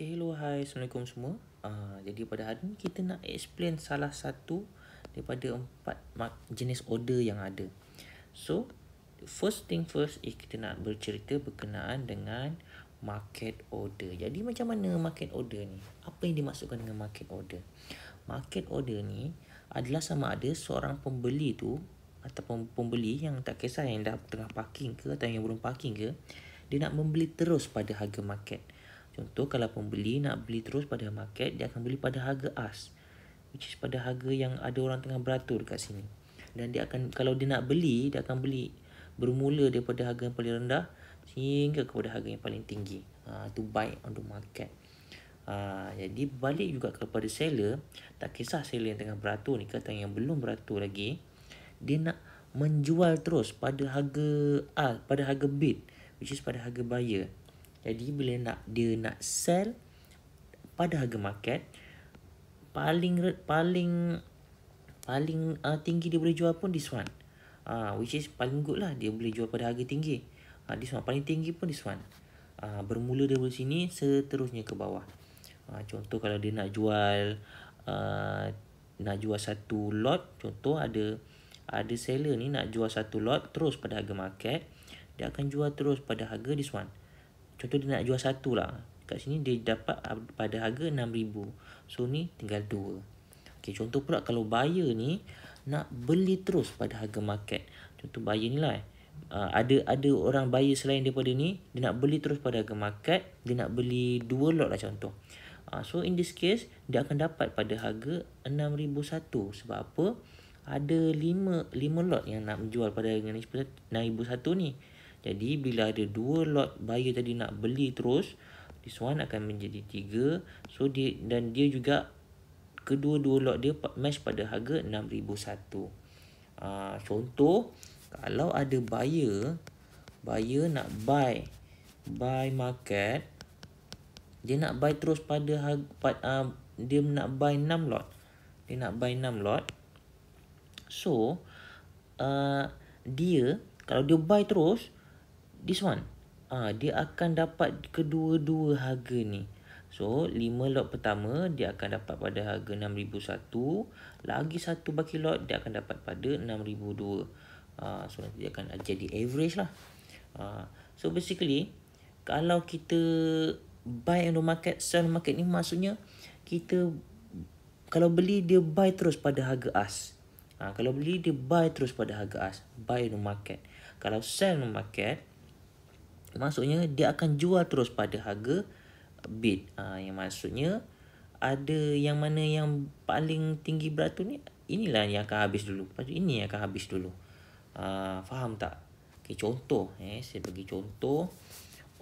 Okay, hello, hi. Assalamualaikum semua. Uh, jadi pada hari ni kita nak explain salah satu daripada empat mark, jenis order yang ada. So, first thing first is eh, kita nak bercerita berkenaan dengan market order. Jadi macam mana market order ni? Apa yang dimasukkan dengan market order? Market order ni adalah sama ada seorang pembeli tu atau pembeli yang tak kisah yang dah tengah parking ke atau yang belum parking ke, dia nak membeli terus pada harga market. Contoh kalau pembeli nak beli terus pada market Dia akan beli pada harga as Which is pada harga yang ada orang tengah beratur kat sini Dan dia akan Kalau dia nak beli Dia akan beli Bermula daripada harga yang paling rendah Sehingga kepada harga yang paling tinggi uh, To buy on the market uh, Jadi balik juga kepada seller Tak kisah seller yang tengah beratur ni Kata yang belum beratur lagi Dia nak menjual terus pada harga uh, Pada harga bid Which is pada harga buyer jadi bila nak dia nak sell pada harga market paling paling paling uh, tinggi dia boleh jual pun this one. Uh, which is paling good lah dia boleh jual pada harga tinggi. Uh, this one paling tinggi pun this one. Uh, bermula dari sini seterusnya ke bawah. Uh, contoh kalau dia nak jual uh, nak jual satu lot contoh ada ada seller ni nak jual satu lot terus pada harga market dia akan jual terus pada harga this one. Contoh dia nak jual satu lah Kat sini dia dapat pada harga RM6,000 So ni tinggal dua okay, Contoh pula kalau buyer ni Nak beli terus pada harga market Contoh buyer ni lah eh. Uh, ada ada orang buyer selain daripada ni dia nak beli terus pada harga market dia nak beli dua lot lah contoh uh, so in this case dia akan dapat pada harga 6001 sebab apa ada lima lima lot yang nak jual pada harga 6001 ni jadi bila ada dua lot buyer tadi nak beli terus, this one akan menjadi tiga. So dia dan dia juga kedua-dua lot dia match pada harga 6001. Uh, ah, contoh kalau ada buyer buyer nak buy buy market dia nak buy terus pada harga, uh, ah, dia nak buy 6 lot. Dia nak buy 6 lot. So uh, dia kalau dia buy terus this one. Ah dia akan dapat kedua-dua harga ni. So 5 lot pertama dia akan dapat pada harga 6001, lagi satu baki lot dia akan dapat pada 6002. Uh, ah, so nanti dia akan jadi average lah uh, So basically Kalau kita Buy on market Sell market ni maksudnya Kita Kalau beli dia buy terus pada harga as uh, Kalau beli dia buy terus pada harga as Buy on market Kalau sell on market maksudnya dia akan jual terus pada harga bid ha, ah, yang maksudnya ada yang mana yang paling tinggi berat tu ni inilah yang akan habis dulu lepas tu ini yang akan habis dulu ha, faham tak okay, contoh eh saya bagi contoh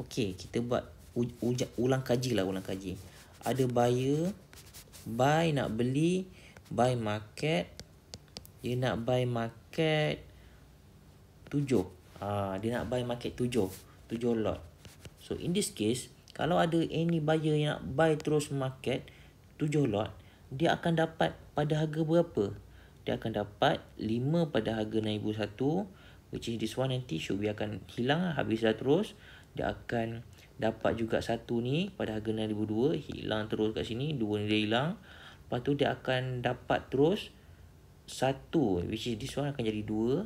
okey kita buat ulang kaji lah ulang kaji ada buyer buy nak beli buy market dia nak buy market 7 ha, ah, dia nak buy market 7 tujuh lot. So in this case, kalau ada any buyer yang nak buy terus market tujuh lot, dia akan dapat pada harga berapa? Dia akan dapat lima pada harga naib satu, which is this one nanti should dia akan hilang lah, habis dah terus. Dia akan dapat juga satu ni pada harga naib dua, hilang terus kat sini, dua ni dia hilang. Lepas tu dia akan dapat terus satu, which is this one akan jadi dua,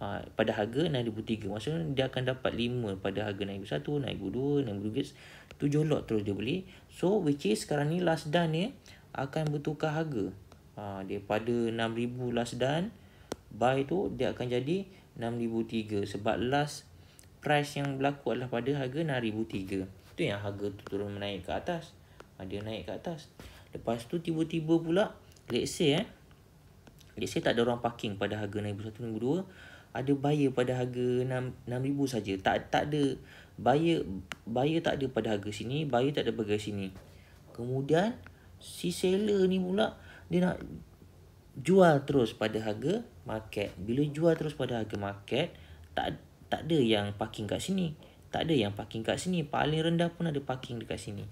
Ha, pada harga RM63 Maksudnya dia akan dapat 5 Pada harga RM61 RM62 RM63 7 lot terus dia beli So which is sekarang ni Last done ni Akan bertukar harga ha, Daripada RM6,000 last done Buy tu Dia akan jadi RM6,003 Sebab last Price yang berlaku adalah pada harga RM6,003 Tu yang harga tu turun menaik ke atas ha, Dia naik ke atas Lepas tu tiba-tiba pula Let's say eh Let's say tak ada orang parking pada harga RM6,001 RM6,002 ada buyer pada harga 6000 saja. Tak tak ada buyer buyer tak ada pada harga sini, buyer tak ada pada harga sini. Kemudian si seller ni pula dia nak jual terus pada harga market. Bila jual terus pada harga market, tak tak ada yang parking kat sini. Tak ada yang parking kat sini. Paling rendah pun ada parking dekat sini.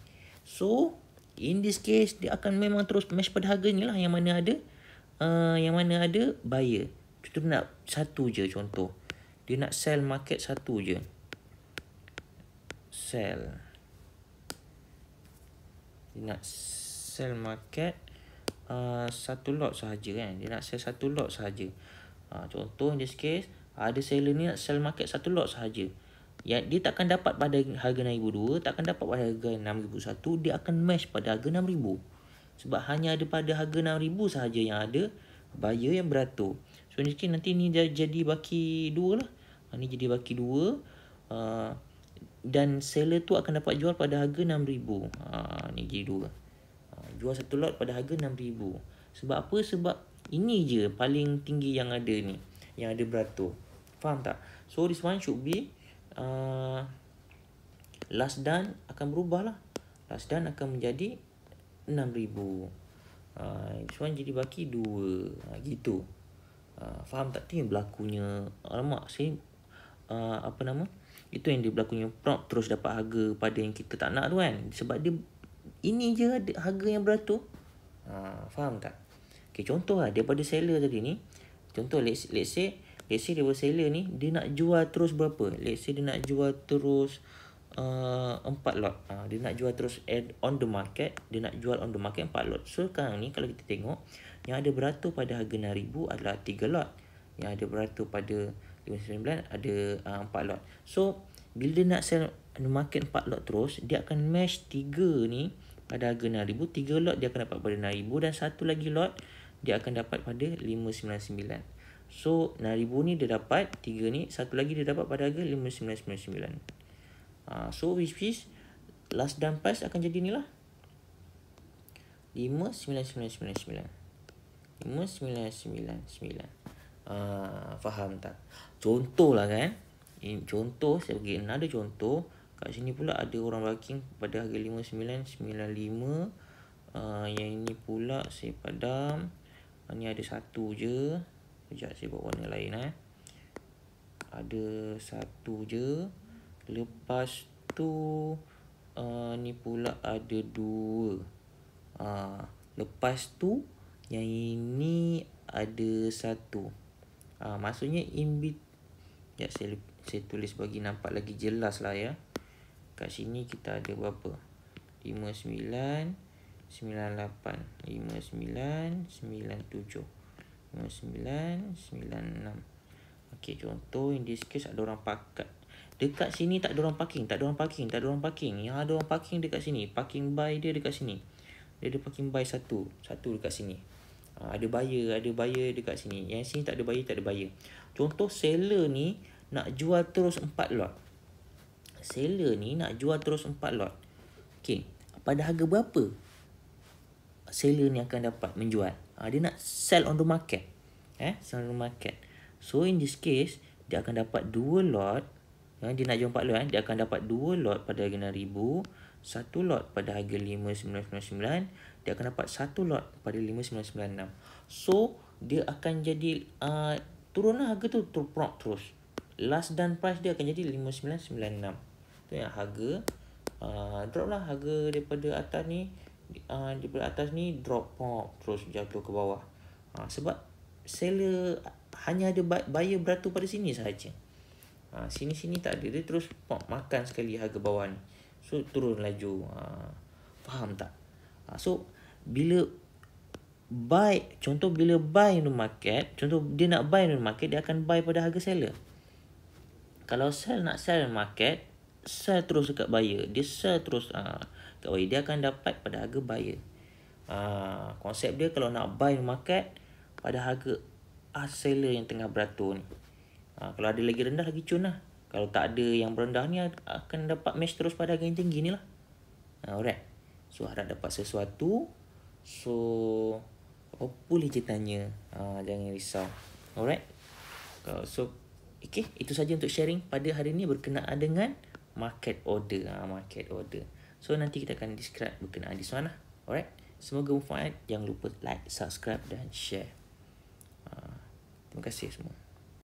So, in this case, dia akan memang terus match pada harganya lah yang mana ada uh, yang mana ada buyer. Kita nak satu je contoh. Dia nak sell market satu je. Sell. Dia nak sell market uh, satu lot sahaja kan. Dia nak sell satu lot sahaja. Uh, contoh in this case. Ada seller ni nak sell market satu lot sahaja. Ya, dia takkan dapat pada harga RM6,200. Takkan dapat pada harga RM6,001. Dia akan match pada harga RM6,000. Sebab hanya ada pada harga RM6,000 sahaja yang ada. Buyer yang beratur. So mungkin nanti ni jadi baki dua lah. Ha, ni jadi baki dua. Uh, dan seller tu akan dapat jual pada harga RM6,000. Ha, ni jadi dua. Ha, jual satu lot pada harga RM6,000. Sebab apa? Sebab ini je paling tinggi yang ada ni. Yang ada beratur. Faham tak? So this one should be uh, last done akan berubah lah. Last done akan menjadi RM6,000. Uh, ha, this one jadi baki dua. Ha, gitu uh, faham tak yang berlakunya alamak si uh, ah, apa nama itu yang dia berlakunya prop terus dapat harga pada yang kita tak nak tu kan sebab dia ini je harga yang beratur uh, faham tak okey contoh lah daripada seller tadi ni contoh let's, let's say let's say dia seller ni dia nak jual terus berapa let's say dia nak jual terus Uh, empat lot. Uh, dia nak jual terus add on the market. Dia nak jual on the market empat lot. So, sekarang ni kalau kita tengok, yang ada beratur pada harga rm ribu adalah tiga lot. Yang ada beratur pada rm sembilan ada ah, empat uh, lot. So, bila dia nak sell on the market empat lot terus, dia akan match tiga ni pada harga rm ribu Tiga lot dia akan dapat pada rm ribu dan satu lagi lot dia akan dapat pada lima sembilan sembilan. So, rm ribu ni dia dapat, tiga ni, satu lagi dia dapat pada harga lima sembilan sembilan Ah, so which is last dan pass akan jadi ni lah 5, 9, 9, 9, 9 5, 9, 9, 9 Faham tak? Contoh lah kan eh? Contoh, saya bagi ada contoh Kat sini pula ada orang parking pada harga 5, 9, 9, 5 Yang ini pula saya padam uh, ada satu je Sekejap saya buat warna lain eh Ada satu je Lepas tu uh, ni pula ada dua. Uh, lepas tu yang ini ada satu. Uh, maksudnya in bit. Ya saya saya tulis bagi nampak lagi jelas lah ya. Kat sini kita ada berapa? 59 tujuh lima sembilan sembilan enam Okey contoh in this case ada orang pakat Dekat sini tak ada orang parking, tak ada orang parking, tak ada orang parking. Yang ada orang parking dekat sini. Parking buy dia dekat sini. Dia ada parking buy satu, satu dekat sini. Ha, ada buyer, ada buyer dekat sini. Yang sini tak ada buyer, tak ada buyer. Contoh seller ni nak jual terus empat lot. Seller ni nak jual terus empat lot. Okey, pada harga berapa seller ni akan dapat menjual? Ha, dia nak sell on the market. Eh, sell on the market. So in this case, dia akan dapat dua lot Ya, dia nak jual empat lot kan. Dia akan dapat dua lot pada harga enam ribu. Satu lot pada harga lima sembilan sembilan sembilan. Dia akan dapat satu lot pada lima sembilan sembilan enam. So, dia akan jadi uh, ah, turun harga tu terprok terus. Last done price dia akan jadi lima sembilan sembilan enam. Tu yang harga. Uh, drop lah harga daripada atas ni. Uh, daripada atas ni drop pop terus jatuh ke bawah. Uh, sebab seller hanya ada buyer beratur pada sini sahaja ha, ah, sini sini tak ada dia terus pop makan sekali harga bawah ni so turun laju ha, faham tak ha, so bila buy contoh bila buy new market contoh dia nak buy new market dia akan buy pada harga seller kalau sell nak sell new market sell terus dekat buyer dia sell terus ha, dekat buyer dia akan dapat pada harga buyer ha, konsep dia kalau nak buy new market pada harga seller yang tengah beratur ni Ha, kalau ada lagi rendah lagi cun lah. Kalau tak ada yang berendah ni akan dapat match terus pada harga yang tinggi ni lah. Ha, alright. So harap dapat sesuatu. So oh, boleh je tanya. Ha, jangan risau. Alright. Ha, so okay. Itu saja untuk sharing pada hari ni berkenaan dengan market order. Ha, market order. So nanti kita akan describe berkenaan di sana. Lah. Alright. Semoga bermanfaat. Jangan lupa like, subscribe dan share. Ha, terima kasih semua.